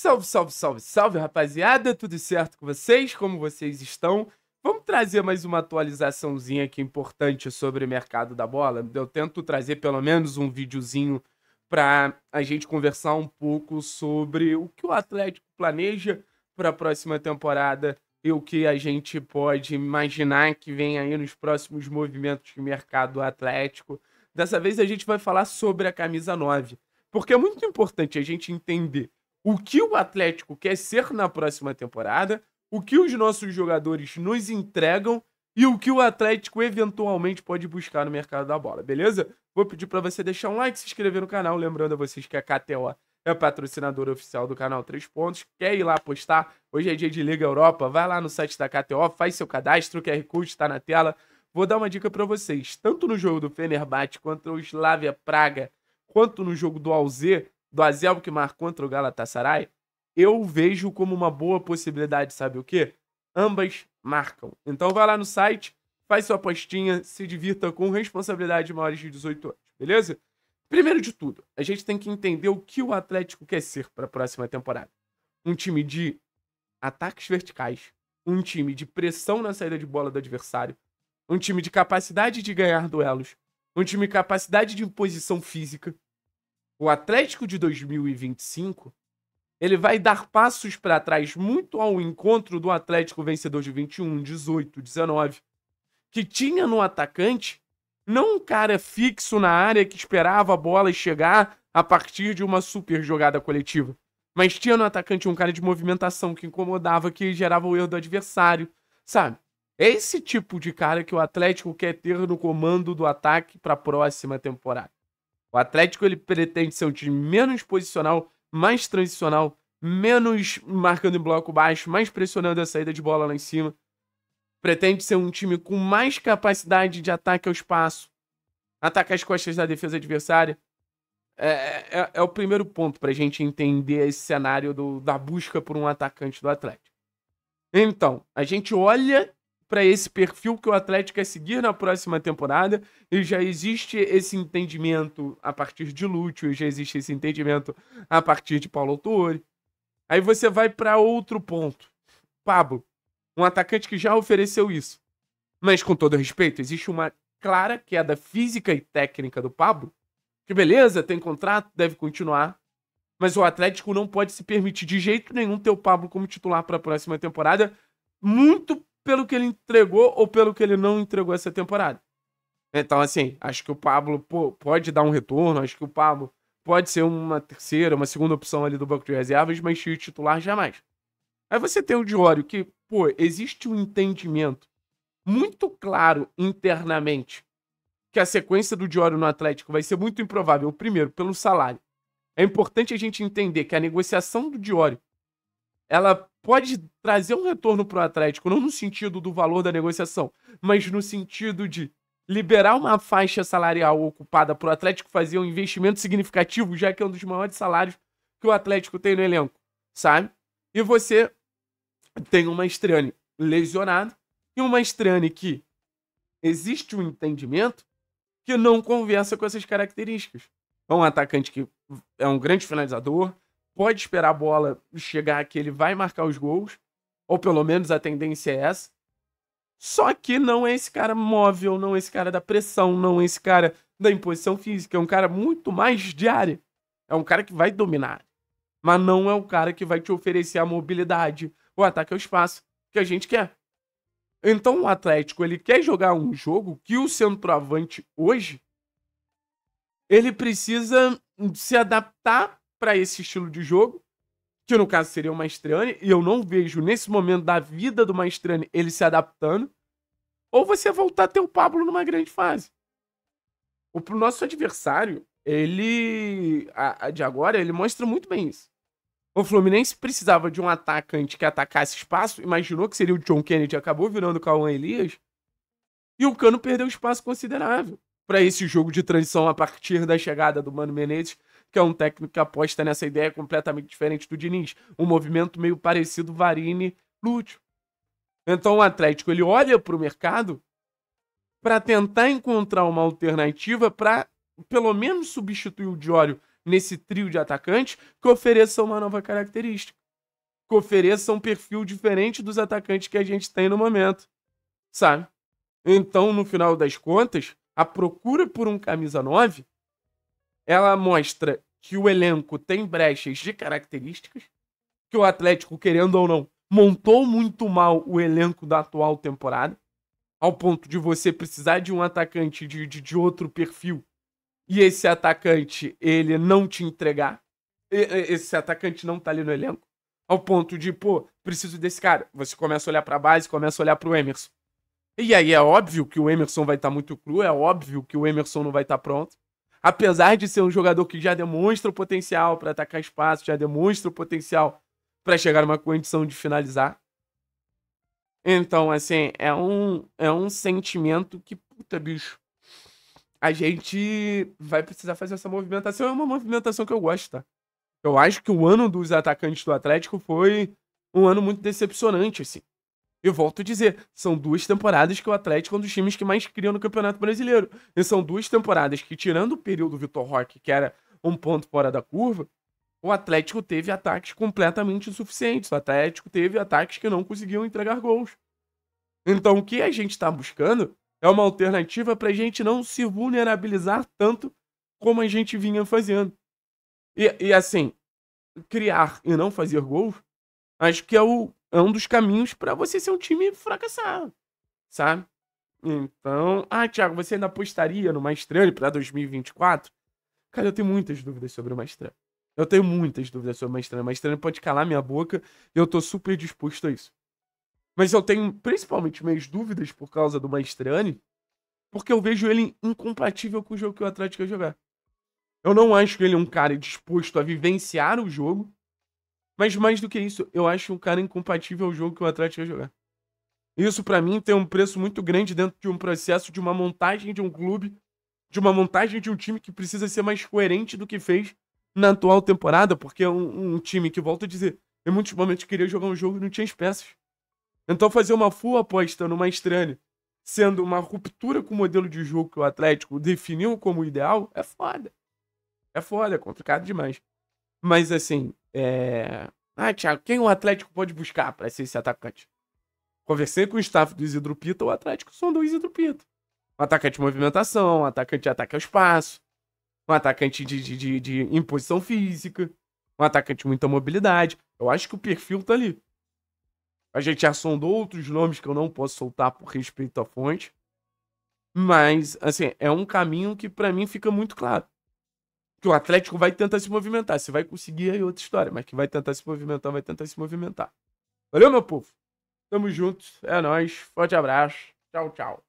Salve, salve, salve, salve, rapaziada! Tudo certo com vocês? Como vocês estão? Vamos trazer mais uma atualizaçãozinha aqui importante sobre o mercado da bola. Eu tento trazer pelo menos um videozinho para a gente conversar um pouco sobre o que o Atlético planeja para a próxima temporada e o que a gente pode imaginar que vem aí nos próximos movimentos de mercado atlético. Dessa vez a gente vai falar sobre a camisa 9, porque é muito importante a gente entender o que o Atlético quer ser na próxima temporada, o que os nossos jogadores nos entregam e o que o Atlético eventualmente pode buscar no mercado da bola, beleza? Vou pedir para você deixar um like, se inscrever no canal, lembrando a vocês que a KTO é patrocinadora oficial do canal Três Pontos. Quer ir lá apostar? Hoje é dia de Liga Europa, vai lá no site da KTO, faz seu cadastro, o QR Code está na tela. Vou dar uma dica para vocês, tanto no jogo do Fenerbahçe contra o Slavia Praga, quanto no jogo do Alze, do Azel que marcou contra o Galatasaray, eu vejo como uma boa possibilidade, sabe o quê? Ambas marcam. Então vai lá no site, faz sua apostinha, se divirta com responsabilidade maiores de 18 anos, beleza? Primeiro de tudo, a gente tem que entender o que o Atlético quer ser para a próxima temporada. Um time de ataques verticais, um time de pressão na saída de bola do adversário, um time de capacidade de ganhar duelos, um time de capacidade de imposição física, o Atlético de 2025 ele vai dar passos para trás muito ao encontro do Atlético vencedor de 21, 18, 19, que tinha no atacante não um cara fixo na área que esperava a bola chegar a partir de uma super jogada coletiva, mas tinha no atacante um cara de movimentação que incomodava, que gerava o erro do adversário, sabe? É esse tipo de cara que o Atlético quer ter no comando do ataque para a próxima temporada. O Atlético ele pretende ser um time menos posicional, mais transicional, menos marcando em bloco baixo, mais pressionando a saída de bola lá em cima. Pretende ser um time com mais capacidade de ataque ao espaço, atacar as costas da defesa adversária. É, é, é o primeiro ponto para a gente entender esse cenário do, da busca por um atacante do Atlético. Então, a gente olha para esse perfil que o Atlético quer seguir na próxima temporada, e já existe esse entendimento a partir de Lúcio, e já existe esse entendimento a partir de Paulo Autori. Aí você vai para outro ponto. Pablo, um atacante que já ofereceu isso. Mas com todo respeito, existe uma clara queda física e técnica do Pablo. Que beleza, tem contrato, deve continuar. Mas o Atlético não pode se permitir de jeito nenhum ter o Pablo como titular para a próxima temporada, muito pelo que ele entregou ou pelo que ele não entregou essa temporada. Então, assim, acho que o Pablo pô, pode dar um retorno, acho que o Pablo pode ser uma terceira, uma segunda opção ali do banco de reservas, mas o titular jamais. Aí você tem o Diório, que, pô, existe um entendimento muito claro internamente que a sequência do Diório no Atlético vai ser muito improvável. Primeiro, pelo salário. É importante a gente entender que a negociação do Diório ela pode trazer um retorno para o Atlético, não no sentido do valor da negociação, mas no sentido de liberar uma faixa salarial ocupada para o Atlético fazer um investimento significativo, já que é um dos maiores salários que o Atlético tem no elenco, sabe? E você tem uma Mastriani lesionado e uma Mastriani que existe um entendimento que não conversa com essas características. É um atacante que é um grande finalizador, pode esperar a bola chegar que ele vai marcar os gols, ou pelo menos a tendência é essa. Só que não é esse cara móvel, não é esse cara da pressão, não é esse cara da imposição física, é um cara muito mais diário. É um cara que vai dominar, mas não é o cara que vai te oferecer a mobilidade, o ataque ao espaço que a gente quer. Então o Atlético, ele quer jogar um jogo que o centroavante hoje ele precisa se adaptar para esse estilo de jogo, que no caso seria o Maestrani, e eu não vejo nesse momento da vida do Maestrani ele se adaptando, ou você voltar a ter o Pablo numa grande fase. O nosso adversário, ele, a, a de agora, ele mostra muito bem isso. O Fluminense precisava de um atacante que atacasse espaço, imaginou que seria o John Kennedy, acabou virando o Cauã Elias, e o Cano perdeu espaço considerável para esse jogo de transição a partir da chegada do Mano Menezes que é um técnico que aposta nessa ideia completamente diferente do Diniz. Um movimento meio parecido Varini Lúcio. Então o Atlético ele olha para o mercado para tentar encontrar uma alternativa para pelo menos substituir o Diório nesse trio de atacantes que ofereça uma nova característica, que ofereça um perfil diferente dos atacantes que a gente tem no momento, sabe? Então, no final das contas, a procura por um camisa 9 ela mostra que o elenco tem brechas de características, que o Atlético, querendo ou não, montou muito mal o elenco da atual temporada, ao ponto de você precisar de um atacante de, de, de outro perfil e esse atacante ele não te entregar, esse atacante não tá ali no elenco, ao ponto de, pô, preciso desse cara. Você começa a olhar a base, começa a olhar para o Emerson. E aí é óbvio que o Emerson vai estar tá muito cru, é óbvio que o Emerson não vai estar tá pronto apesar de ser um jogador que já demonstra o potencial para atacar espaço, já demonstra o potencial para chegar numa condição de finalizar. Então, assim, é um, é um sentimento que, puta, bicho, a gente vai precisar fazer essa movimentação. É uma movimentação que eu gosto, tá? Eu acho que o ano dos atacantes do Atlético foi um ano muito decepcionante, assim. Eu volto a dizer, são duas temporadas que o Atlético é um dos times que mais criam no Campeonato Brasileiro. E são duas temporadas que, tirando o período do Vitor Roque, que era um ponto fora da curva, o Atlético teve ataques completamente insuficientes. O Atlético teve ataques que não conseguiam entregar gols. Então, o que a gente está buscando é uma alternativa para a gente não se vulnerabilizar tanto como a gente vinha fazendo. E, e assim, criar e não fazer gols, acho que é o é um dos caminhos para você ser um time fracassado, sabe? Então, ah, Thiago, você ainda apostaria no Maestrani para 2024? Cara, eu tenho muitas dúvidas sobre o Maestrani. Eu tenho muitas dúvidas sobre o Maestrani. O Maestrani pode calar minha boca e eu tô super disposto a isso. Mas eu tenho principalmente minhas dúvidas por causa do Maestrani, porque eu vejo ele incompatível com o jogo que o Atlético quer jogar. Eu não acho que ele é um cara disposto a vivenciar o jogo mas mais do que isso, eu acho um cara incompatível ao jogo que o Atlético ia jogar. Isso para mim tem um preço muito grande dentro de um processo de uma montagem de um clube, de uma montagem de um time que precisa ser mais coerente do que fez na atual temporada, porque é um, um time que, volta a dizer, em muitos momentos queria jogar um jogo e não tinha as peças. Então fazer uma full aposta numa estranha, sendo uma ruptura com o modelo de jogo que o Atlético definiu como ideal, é foda. É foda, é complicado demais. Mas assim, é... Ah, Thiago, quem o Atlético pode buscar para ser esse atacante? Conversei com o staff do Isidro Pita, o Atlético sondou o Isidro Pita. Um atacante de movimentação, um atacante de ataque ao espaço, um atacante de, de, de, de imposição física, um atacante de muita mobilidade. Eu acho que o perfil tá ali. A gente já sondou outros nomes que eu não posso soltar por respeito à fonte. Mas, assim, é um caminho que para mim fica muito claro que o Atlético vai tentar se movimentar. Se vai conseguir, aí é outra história. Mas que vai tentar se movimentar, vai tentar se movimentar. Valeu, meu povo. Tamo junto. É nóis. Forte abraço. Tchau, tchau.